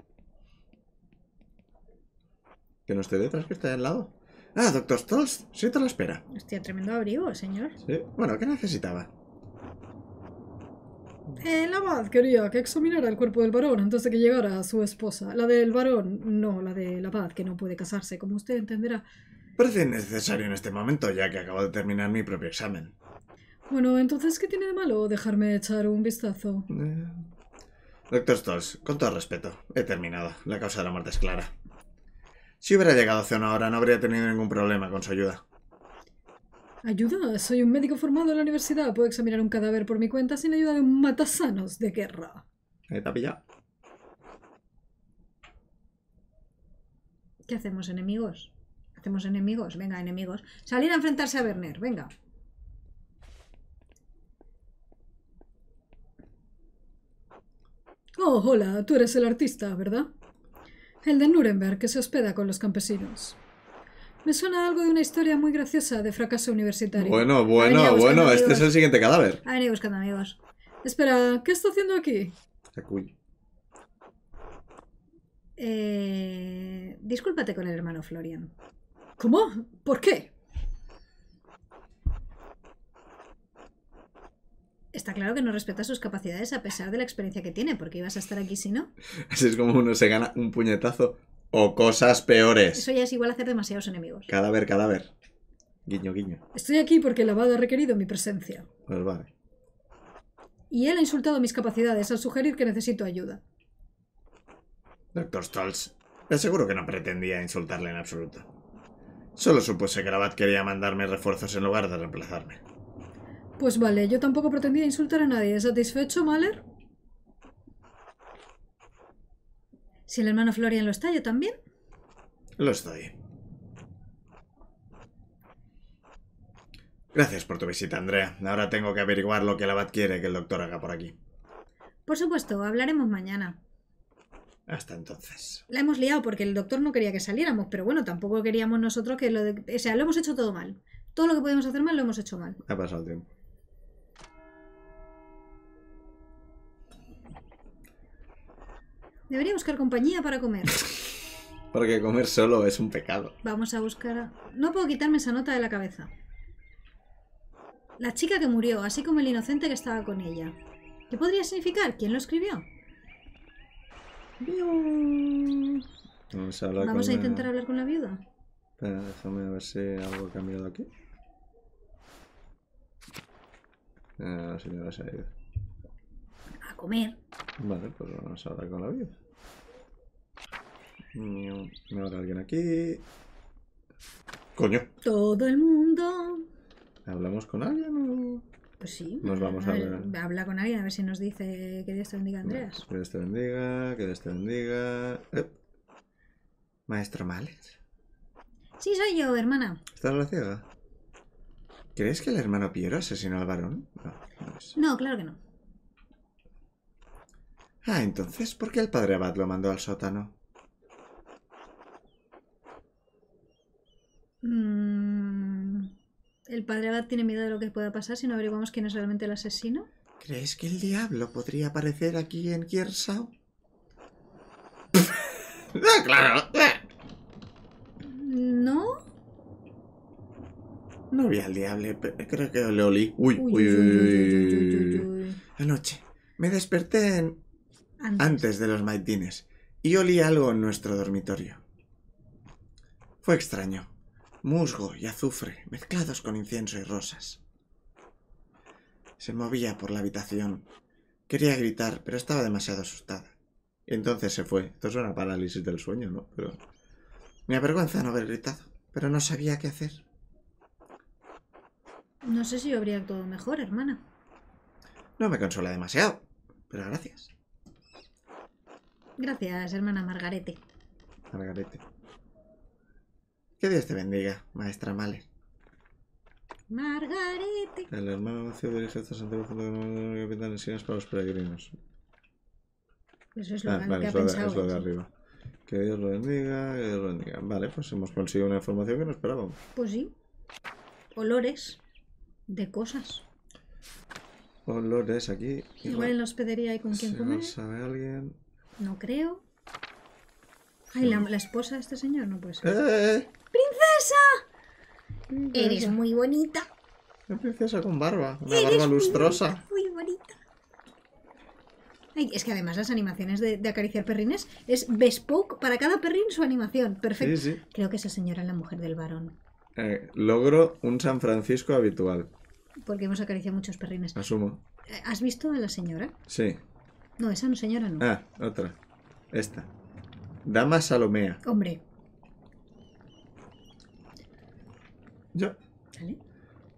Que no esté detrás, que esté al lado. Ah, doctor Stolz, si te lo espera. Hostia, tremendo abrigo, señor. Sí, bueno, ¿qué necesitaba? El eh, abad quería que examinara el cuerpo del varón antes de que llegara su esposa. La del varón, no, la del abad, que no puede casarse, como usted entenderá. Parece necesario en este momento, ya que acabo de terminar mi propio examen. Bueno, entonces, ¿qué tiene de malo dejarme echar un vistazo? Eh, doctor Stolz, con todo respeto, he terminado. La causa de la muerte es clara. Si hubiera llegado hace una hora, no habría tenido ningún problema con su ayuda. Ayuda, soy un médico formado en la universidad. Puedo examinar un cadáver por mi cuenta sin ayuda de matasanos de guerra. está eh, pillado. ¿Qué hacemos, enemigos? Hacemos enemigos. Venga, enemigos. Salir a enfrentarse a Werner. Venga. Oh, hola. Tú eres el artista, ¿verdad? El de Nuremberg que se hospeda con los campesinos. Me suena algo de una historia muy graciosa de fracaso universitario. Bueno, bueno, bueno, este es el siguiente cadáver. A venir buscando amigos. Espera, ¿qué está haciendo aquí? Acuy. Eh, discúlpate con el hermano Florian. ¿Cómo? ¿Por qué? Está claro que no respeta sus capacidades a pesar de la experiencia que tiene, porque ibas a estar aquí si no. Así es como uno se gana un puñetazo o cosas peores. Eso ya es igual a hacer demasiados enemigos. Cadáver, cadáver. Guiño, guiño. Estoy aquí porque el abad ha requerido mi presencia. Pues vale. Y él ha insultado mis capacidades al sugerir que necesito ayuda. Doctor Stolz, seguro que no pretendía insultarle en absoluto. Solo supuse que el abad quería mandarme refuerzos en lugar de reemplazarme. Pues vale, yo tampoco pretendía insultar a nadie. ¿Satisfecho, Mahler? Si el hermano Florian lo está, yo también. Lo estoy. Gracias por tu visita, Andrea. Ahora tengo que averiguar lo que el abad quiere que el doctor haga por aquí. Por supuesto, hablaremos mañana. Hasta entonces. La hemos liado porque el doctor no quería que saliéramos, pero bueno, tampoco queríamos nosotros que lo... De... O sea, lo hemos hecho todo mal. Todo lo que podemos hacer mal lo hemos hecho mal. Ha pasado el tiempo. Debería buscar compañía para comer. Porque comer solo es un pecado. Vamos a buscar... A... No puedo quitarme esa nota de la cabeza. La chica que murió, así como el inocente que estaba con ella. ¿Qué podría significar? ¿Quién lo escribió? Vamos a, Vamos a intentar hablar con la viuda. Espera, déjame ver si algo ha cambiado aquí. Ah, no no, si me vas a comer. Vale, pues vamos a hablar con la vida. Me habrá alguien aquí. Coño. Todo el mundo. ¿Hablamos con alguien o.? Pues sí. Nos vamos a, ver. Habla con alguien a ver si nos dice que Dios te bendiga, Andreas. que Dios te bendiga, que Dios te bendiga. Eh. Maestro Males. Sí, soy yo, hermana. ¿Estás la ciega? ¿Crees que el hermano Piero asesinó al varón? no claro que no. Ah, entonces, ¿por qué el padre Abad lo mandó al sótano? Mm, ¿El padre Abad tiene miedo de lo que pueda pasar si no averiguamos quién es realmente el asesino? ¿Crees que el diablo podría aparecer aquí en Kiersau? no, ah, claro. ¿No? No vi al diablo, creo que le olí. uy, uy, uy. Anoche me desperté en antes, de los maitines, y olí algo en nuestro dormitorio. Fue extraño. Musgo y azufre, mezclados con incienso y rosas. Se movía por la habitación. Quería gritar, pero estaba demasiado asustada. Y entonces se fue. Esto es una parálisis del sueño, ¿no? Pero... Me avergüenza no haber gritado, pero no sabía qué hacer. No sé si habría actuado mejor, hermana. No me consola demasiado, pero gracias. Gracias, hermana Margarete. Margarete. Que Dios te bendiga, maestra male. Margarete. El hermano Macio dirige esta santa junto con el capitán en para los peregrinos. Eso es lo, que es lo pensado, es lo de arriba. Que Dios lo bendiga, que Dios lo bendiga. Vale, pues hemos conseguido una información que no esperábamos. Pues sí. Olores de cosas. Olores aquí. Igual, en la hospedería hay con quién comer. No sabe alguien. No creo. Ay, la, esposa de este señor no puede ser. Eh, eh, eh. ¡Princesa! Eres muy bonita. Una princesa con barba. Una barba lustrosa. es que además las animaciones de, acariciar perrines es bespoke para cada perrín su animación. Perfecto. Creo que esa señora es la mujer del varón. logro un San Francisco habitual. Porque hemos acariciado muchos perrines. Asumo. ¿Has visto a la señora? Sí. No, esa no, señora, no. Ah, otra. Esta. Dama Salomea. Hombre. Ya.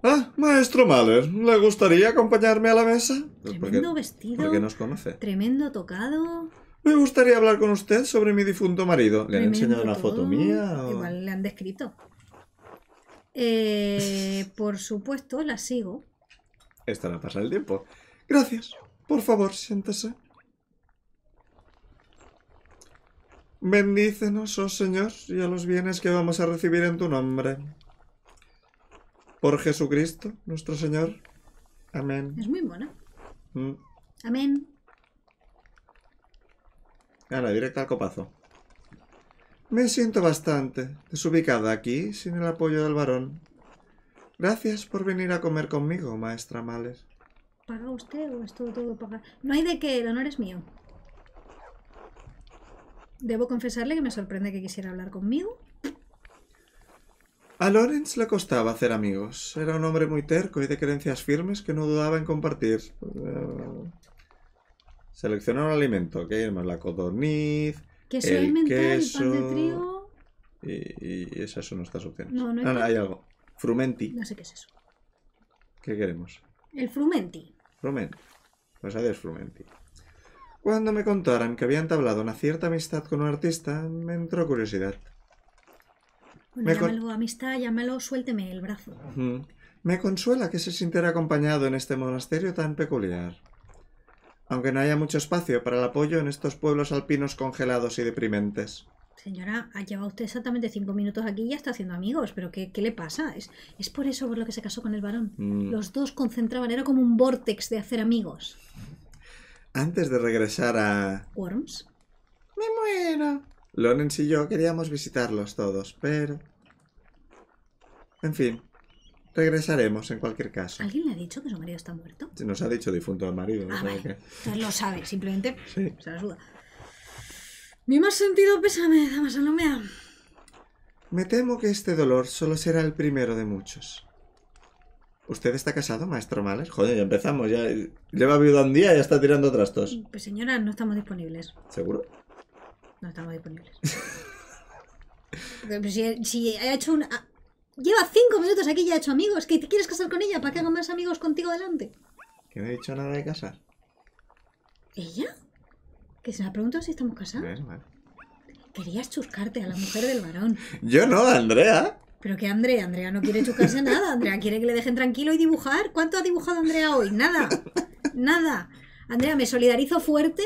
Ah, maestro Maler ¿le gustaría acompañarme a la mesa? Pues tremendo vestido. Porque nos conoce. Tremendo tocado. Me gustaría hablar con usted sobre mi difunto marido. ¿Le han enseñado una foto mía? Igual le han descrito. Eh, por supuesto, la sigo. Esta no pasa el tiempo. Gracias. Por favor, siéntese. Bendícenos, oh Señor, y a los bienes que vamos a recibir en tu nombre. Por Jesucristo, nuestro Señor. Amén. Es muy buena. Mm. Amén. Ahora, directa al copazo. Me siento bastante desubicada aquí sin el apoyo del varón. Gracias por venir a comer conmigo, maestra Males. ¿Paga usted o es todo, todo pagar? No hay de qué, el honor es mío. Debo confesarle que me sorprende que quisiera hablar conmigo. A Lawrence le costaba hacer amigos. Era un hombre muy terco y de creencias firmes que no dudaba en compartir. Eh, seleccionar un alimento, que la codorniz, queso el pan de Y, esas son nuestras opciones. No, no hay, ah, no, hay algo. Frumenti. No sé qué es eso. ¿Qué queremos? El frumenti. Frumenti. Pues adiós, frumenti. Cuando me contaron que había entablado una cierta amistad con un artista, me entró curiosidad. me llámalo amistad, llámalo suélteme el brazo. Me consuela que se sintiera acompañado en este monasterio tan peculiar. Aunque no haya mucho espacio para el apoyo en estos pueblos alpinos congelados y deprimentes. Señora, ha llevado usted exactamente cinco minutos aquí y ya está haciendo amigos, pero ¿qué, qué le pasa? Es, es, por eso por lo que se casó con el varón. Mm. Los dos concentraban, era como un vortex de hacer amigos. Antes de regresar a... Worms. Me muero. Lorenz y yo queríamos visitarlos todos, pero... En fin, regresaremos en cualquier caso. ¿Alguien le ha dicho que su marido está muerto? Se Nos ha dicho difunto al marido. Ah, vale. Él lo sabe, simplemente se la suda. Mi más sentido pésame, dama Salomea. Me temo que este dolor solo será el primero de muchos. ¿Usted está casado, maestro Males? Joder, ya empezamos. Ya lleva viuda un día y ya está tirando trastos. Pues señora, no estamos disponibles. ¿Seguro? No estamos disponibles. Pero si, ha hecho un... Ah, lleva cinco minutos aquí y ha hecho amigos. ¿Que te quieres casar con ella para que haga más amigos contigo adelante. ¿Que no he dicho nada de casar? ¿Ella? Que se me ha preguntado si estamos casados. Pues, Querías chuscarte a la mujer del varón. Yo no, Andrea. Pero que Andrea, Andrea no quiere chocarse nada, Andrea quiere que le dejen tranquilo y dibujar. ¿Cuánto ha dibujado Andrea hoy? Nada, nada. Andrea, me solidarizo fuerte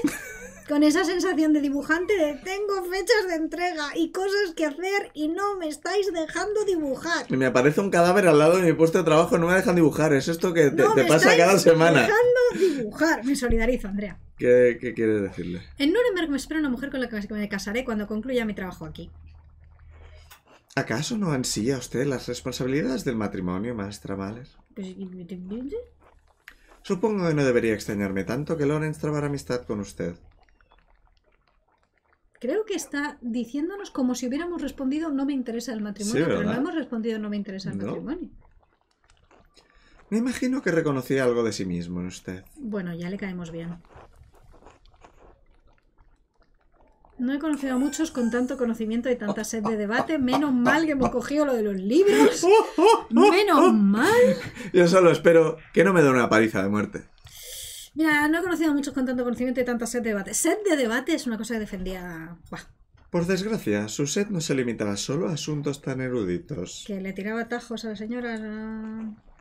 con esa sensación de dibujante de tengo fechas de entrega y cosas que hacer y no me estáis dejando dibujar. Me aparece un cadáver al lado de mi puesto de trabajo, no me dejan dibujar, es esto que te, pasa cada semana. Me dejando dibujar, me solidarizo, Andrea. ¿Qué, ¿Qué, quieres decirle? En Nuremberg me espera una mujer con la que me casaré cuando concluya mi trabajo aquí. ¿Acaso no ansía usted las responsabilidades del matrimonio, maestra Mahler? Pues, Supongo que no debería extrañarme tanto que Lorenz trabara amistad con usted. Creo que está diciéndonos como si hubiéramos respondido no me interesa el matrimonio, pero no hemos respondido no me interesa el matrimonio. Me imagino que reconocía algo de sí mismo en usted. Bueno, ya le caemos bien. No he conocido a muchos con tanto conocimiento y tanta sed de debate. Menos mal que hemos cogido lo de los libros. Menos mal. Yo solo espero que no me dé una paliza de muerte. Mira, no he conocido a muchos con tanto conocimiento y tanta sed de debate. Sed de debate es una cosa que defendía. Por desgracia, su sed no se limitaba solo a asuntos tan eruditos. Que le tiraba tajos a la señora.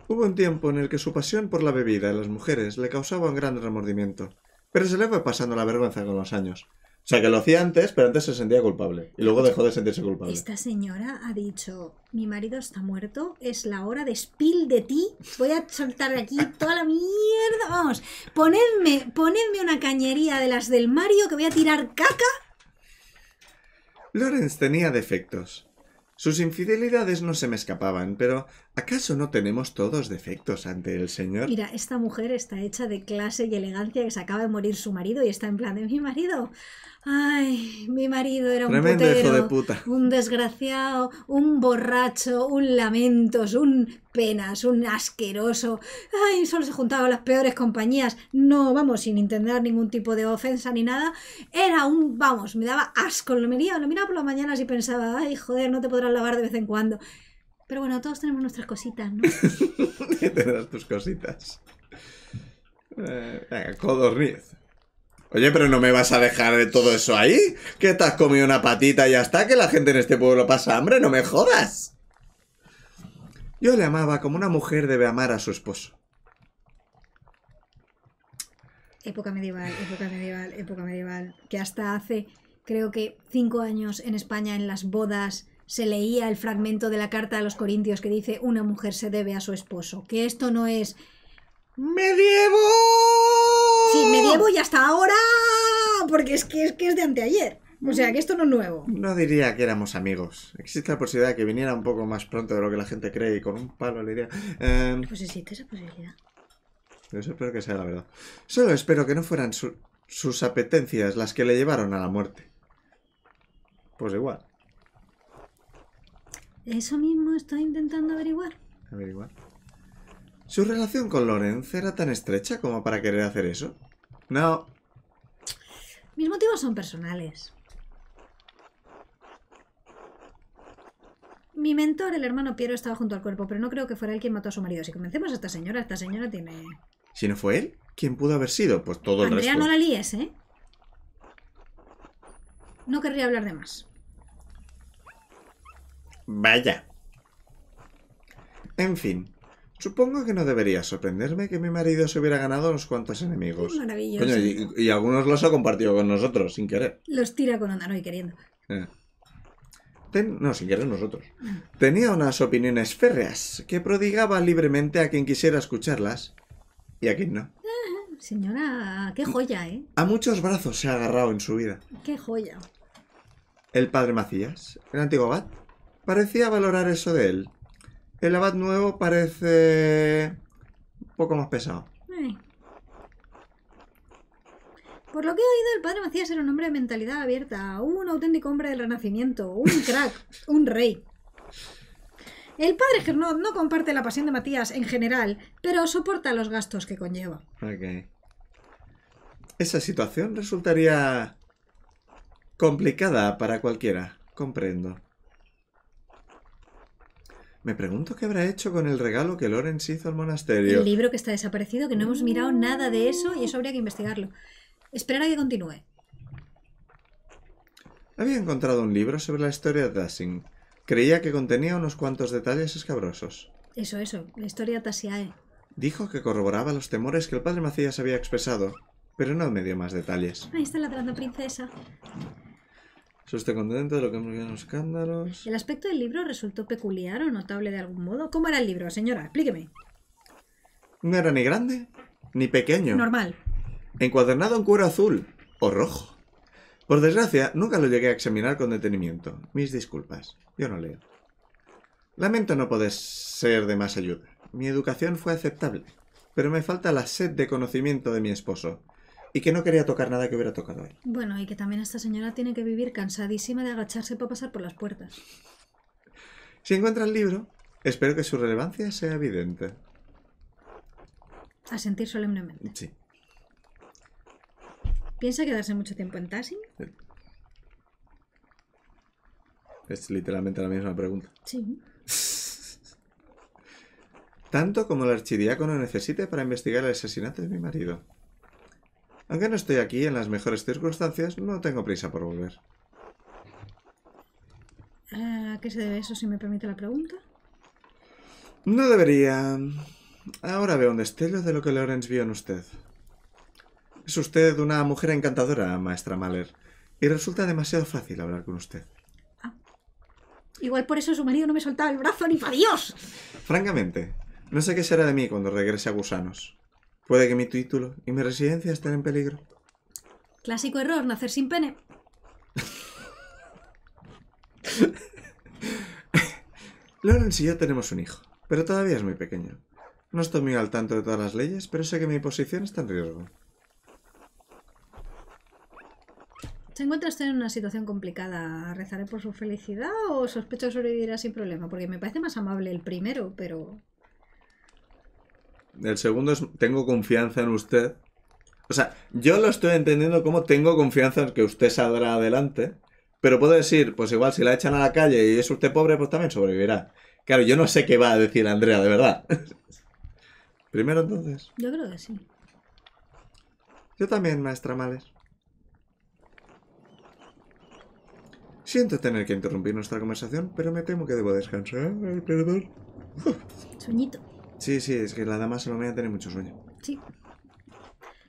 Hubo un tiempo en el que su pasión por la bebida y las mujeres le causaba un gran remordimiento, pero se le fue pasando la vergüenza con los años. O sea, que lo hacía antes, pero antes se sentía culpable. Y luego pues, dejó de sentirse culpable. Esta señora ha dicho, mi marido está muerto, es la hora de spill de ti, voy a soltar aquí toda la mierda. Vamos, ponedme, ponedme una cañería de las del Mario que voy a tirar caca. Lorenz tenía defectos. Sus infidelidades no se me escapaban, pero ¿Acaso no tenemos todos defectos ante el Señor? Mira, esta mujer está hecha de clase y elegancia que se acaba de morir su marido y está en plan de mi marido. Ay, mi marido era un un desgraciado, un borracho, un lamentos, un penas, un asqueroso. Ay, solo se juntaba a las peores compañías. No, vamos, sin intentar ningún tipo de ofensa ni nada. Era un, vamos, me daba asco, lo miraba, lo miraba por las mañanas y pensaba, ay, joder, no te podrás lavar de vez en cuando. Pero bueno, todos tenemos nuestras cositas, ¿no? Tendrás tus cositas. Eh, venga, Oye, pero no me vas a dejar de todo eso ahí. Que te has comido una patita y ya está, que la gente en este pueblo pasa hambre, no me jodas. Yo le amaba como una mujer debe amar a su esposo. Época medieval, época medieval, época medieval. Que hasta hace, creo que, cinco años en España, en las bodas, se leía el fragmento de la carta a los Corintios que dice una mujer se debe a su esposo, que esto no es medievo. Sí, medievo y hasta ahora, porque es que es, que es de anteayer. O sea, que esto no es nuevo. No diría que éramos amigos. Existe la posibilidad de que viniera un poco más pronto de lo que la gente cree y con un palo le diría... Em, pues existe esa posibilidad. Yo espero que sea la verdad. Solo espero que no fueran sus apetencias las que le llevaron a la muerte. Pues igual. Eso mismo estoy intentando averiguar. Averiguar. ¿Su relación con Lorenz era tan estrecha como para querer hacer eso? No. Mis motivos son personales. Mi mentor, el hermano Piero, estaba junto al cuerpo, pero no creo que fuera él quien mató a su marido. Si convencemos a esta señora, esta señora tiene... Si no fue él, ¿quién pudo haber sido? Pues todo el Andrea, no la líes, ¿eh? No querría hablar de más. Vaya. En fin, supongo que no debería sorprenderme que mi marido se hubiera ganado unos cuantos enemigos. Maravilloso. y, algunos los ha compartido con nosotros, sin querer. Los tira con no y queriendo. Eh. No, sin querer nosotros. Mm. Tenía unas opiniones férreas que prodigaba libremente a quien quisiera escucharlas y a quien no. Eh, señora, qué joya, ¿eh? A muchos brazos se ha agarrado en su vida. Qué joya. El padre Macías, el antiguo abad, parecía valorar eso de él. El abad nuevo parece un poco más pesado. Eh. Por lo que he oído, el padre Macías era un hombre de mentalidad abierta, un auténtico hombre del renacimiento, un crack, un rey. El padre Gernot no comparte la pasión de Matías en general, pero soporta los gastos que conlleva. Esa situación resultaría complicada para cualquiera, comprendo. Me pregunto qué habrá hecho con el regalo que Lorenz hizo al monasterio. El libro que está desaparecido, que no hemos mirado nada de eso y eso habría que investigarlo. Esperar a que continúe. Había encontrado un libro sobre la historia de Dasing. Creía que contenía unos cuantos detalles escabrosos. Eso, eso, la historia de Tasiae. Dijo que corroboraba los temores que el padre Macías había expresado, pero no me dio más detalles. Ahí está la grande princesa. Yo contento de lo que hemos visto en los escándalos. ¿El aspecto del libro resultó peculiar o notable de algún modo? ¿Cómo era el libro, señora? Explíqueme. No era ni grande, ni pequeño. Normal. Encuadernado en cuero azul o rojo. Por desgracia, nunca lo llegué a examinar con detenimiento. Mis disculpas. Yo no leo. Lamento no poder ser de más ayuda. Mi educación fue aceptable, pero me falta la sed de conocimiento de mi esposo y que no quería tocar nada que hubiera tocado él. Bueno, y que también esta señora tiene que vivir cansadísima de agacharse para pasar por las puertas. Si encuentra el libro, espero que su relevancia sea evidente. A sentir solemnemente. Sí. ¿Piensa quedarse mucho tiempo en Tassin? Es literalmente la misma pregunta. Sí. Tanto como el archidiácono necesite para investigar el asesinato de mi marido. Aunque no estoy aquí en las mejores circunstancias, no tengo prisa por volver. Ah, ¿A qué se debe eso, si me permite la pregunta? No debería. Ahora veo un destello de lo que Lawrence vio en usted. Es usted una mujer encantadora, maestra Mahler, y resulta demasiado fácil hablar con usted. Ah. Igual por eso su marido no me soltaba el brazo ni para Dios. Francamente, no sé qué será de mí cuando regrese a Gusanos. Puede que mi título y mi residencia estén en peligro. Clásico error, nacer sin pene. Lawrence y yo tenemos un hijo, pero todavía es muy pequeño. No estoy muy al tanto de todas las leyes, pero sé que mi posición está en riesgo. ¿Te encuentras en una situación complicada? ¿Rezaré por su felicidad o sospecho que sobrevivirá sin problema? Porque me parece más amable el primero, pero el segundo es tengo confianza en usted. O sea, yo lo estoy entendiendo como tengo confianza en que usted saldrá adelante, pero puedo decir, pues igual si la echan a la calle y es usted pobre, pues también sobrevivirá. Claro, yo no sé qué va a decir Andrea, de verdad. Primero entonces. Yo creo que sí. Yo también, maestra Males. Siento tener que interrumpir nuestra conversación, pero me temo que debo descansar. perdón. Sueñito. Sí, sí, es que la dama Salomea tiene mucho sueño. Sí.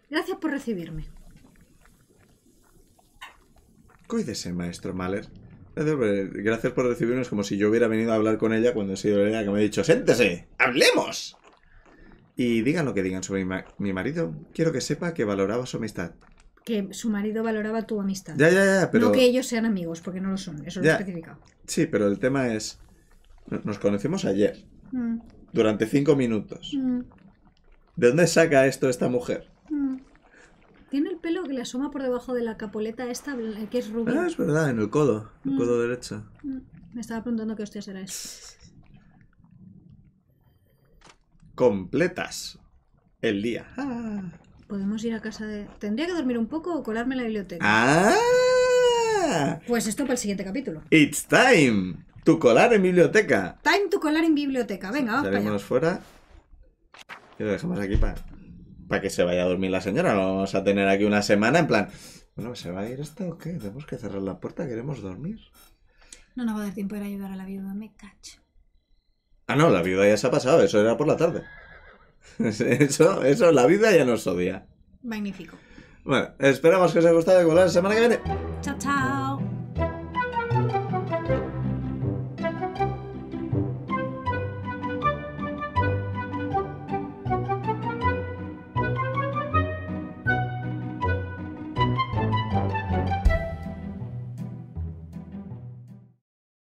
Gracias por recibirme. Cuídese, maestro Mahler. Eh, gracias por recibirnos como si yo hubiera venido a hablar con ella cuando he sido ella que me ha dicho, séntese, hablemos. Y digan lo que digan sobre mi, marido, quiero que sepa que valoraba su amistad. Que su marido valoraba tu amistad. Ya, ya, ya, pero... No que ellos sean amigos, porque no lo son, eso lo he especificado. Sí, pero el tema es, nos conocimos ayer. Mm durante cinco minutos. Mm. ¿De dónde saca esto esta mujer? Mm. Tiene el pelo que le asoma por debajo de la capoleta esta, que es rubia. Ah, es verdad, en el codo, el mm. codo derecho. Me estaba preguntando qué hostia será eso. Completas el día. Podemos ir a casa de... Tendría que dormir un poco o colarme en la biblioteca. Ah. Pues esto para el siguiente capítulo. It's time. Tu colar en biblioteca. Time tu colar en biblioteca. Venga, vamos. fuera. Y lo dejamos aquí para para que se vaya a dormir la señora. No vamos a tener aquí una semana en plan. Bueno, ¿se va a ir esta o qué? Tenemos que cerrar la puerta, queremos dormir. No nos va a dar tiempo de ayudar a la viuda, me cacho. Ah, no, la viuda ya se ha pasado, eso era por la tarde. Eso, eso, la viuda ya no odia. Magnífico. Bueno, esperamos que os haya gustado el colar. la semana que viene. Chao, chao.